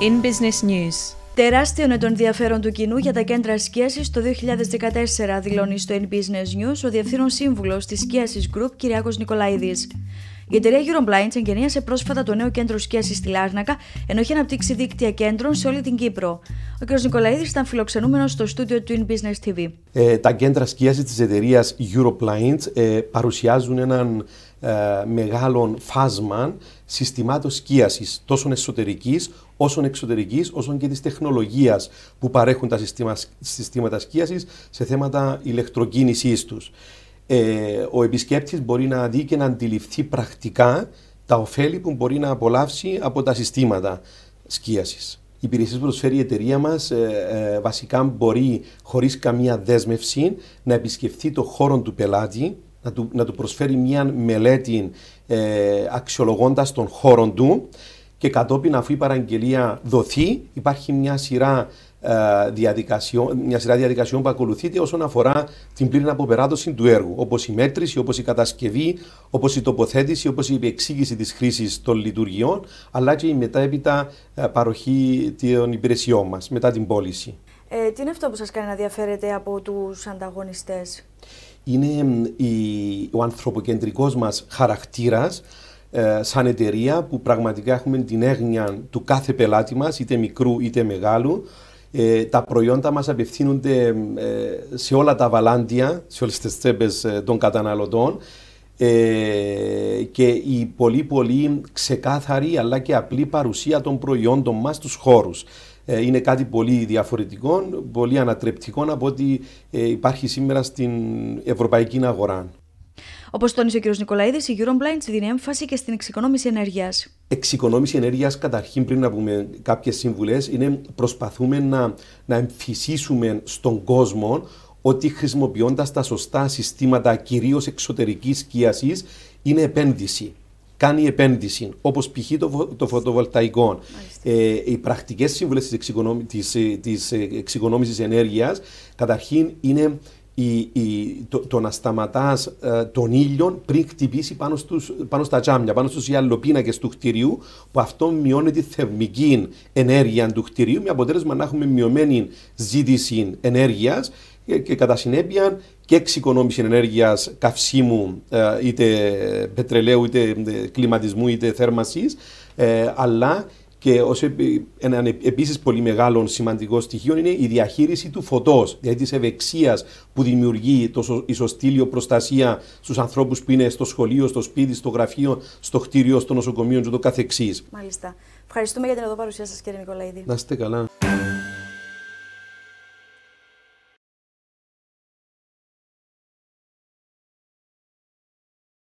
In Business News. Τεράστιο είναι το ενδιαφέρον του κοινού για τα κέντρα σκίαση το 2014, δηλώνει στο In Business News ο Διευθύνων Σύμβουλος της Σκίαση Group, Κυριάκος Νικολαίδης. Η εταιρεία Euroblinds εγγενίασε πρόσφατα το νέο κέντρο σκίαση στη Λάρνακα, ενώ έχει αναπτύξει δίκτυα κέντρων σε όλη την Κύπρο. Ο κ. Νικολαίδης ήταν φιλοξενούμενος στο στούντιο Twin Business TV. Ε, τα κέντρα σκίαση της εταιρείας Euroblinds ε, παρουσιάζουν έναν ε, μεγάλο φάσμα συστημάτων σκίασης τόσο εσωτερικής, όσων εξωτερικής, όσων και της τεχνολογίας που παρέχουν τα συστήματα, συστήματα σκίασης σε θέματα ηλεκτροκίνησής τους. Ε, ο επισκέπτης μπορεί να δει και να αντιληφθεί πρακτικά τα ωφέλη που μπορεί να απολαύσει από τα συστήματα σκίασης. Οι υπηρεσίε που προσφέρει η εταιρεία μας ε, ε, βασικά μπορεί χωρίς καμία δέσμευση να επισκεφθεί το χώρο του πελάτη, να του, να του προσφέρει μια μελέτη ε, αξιολογώντας τον χώρο του και κατόπιν, αφού η παραγγελία δοθεί, υπάρχει μια σειρά ε, μια σειρά διαδικασιών που ακολουθείται όσον αφορά την πλήρη αποπεράδοση του έργου, όπως η μέτρηση, όπως η κατασκευή, όπως η τοποθέτηση, όπως η εξήγηση της χρήσης των λειτουργιών, αλλά και η μετέπειτα ε, παροχή των υπηρεσιών μας μετά την πώληση. Ε, τι είναι αυτό που σας κάνει να διαφέρετε από τους ανταγωνιστές. Είναι η, ο ανθρωποκεντρικός μας χαρακτήρας, σαν εταιρεία που πραγματικά έχουμε την έγνοια του κάθε πελάτη μας, είτε μικρού είτε μεγάλου, ε, τα προϊόντα μας απευθύνονται ε, σε όλα τα βαλάντια, σε όλες τις τσέπες ε, των καταναλωτών και η πολύ πολύ ξεκάθαρη αλλά και απλή παρουσία των προϊόντων μας στους χώρους. Είναι κάτι πολύ διαφορετικό, πολύ ανατρεπτικό από ό,τι υπάρχει σήμερα στην ευρωπαϊκή αγορά. Όπως τόνισε ο κ. Νικολαίδης, η Euroblinds δίνει έμφαση και στην εξοικονόμηση ενέργειας. Εξοικονόμηση ενέργειας, καταρχήν, πριν να πούμε κάποιες συμβουλές, είναι προσπαθούμε να, να εμφυσίσουμε στον κόσμο ότι χρησιμοποιώντας τα σωστά συστήματα κυρίως εξωτερικής σκίασης είναι επένδυση. Κάνει επένδυση, όπως π.χ. το, φω, ε, οι πρακτικές συμβουλές της ε, εξοικονόμησης ενέργειας, καταρχήν, είναι το, να σταματάς ε, τον ήλιο πριν χτυπήσει πάνω, πάνω στα τζάμια, πάνω στους γυαλοπίνακες του κτηρίου, που αυτό μειώνει τη θερμική ενέργεια του κτηρίου, με αποτέλεσμα να έχουμε μειωμένη ζήτηση ενέργειας και, κατά συνέπεια και εξοικονόμηση ενέργειας καυσίμου, ε, είτε πετρελαίου, είτε ε, κλιματισμού, είτε θέρμανσης, αλλά και ως ένα επίσης πολύ μεγάλο σημαντικό στοιχείο είναι η διαχείριση του φωτός, δηλαδή της ευεξίας που δημιουργεί το σωστή προστασία στους ανθρώπους που είναι στο σχολείο, στο σπίτι, στο γραφείο, στο κτίριο, στο νοσοκομείο και το καθεξής. Μάλιστα. Ευχαριστούμε για την εδώ παρουσία σας, κύριε Νικολαίδη. Να είστε καλά.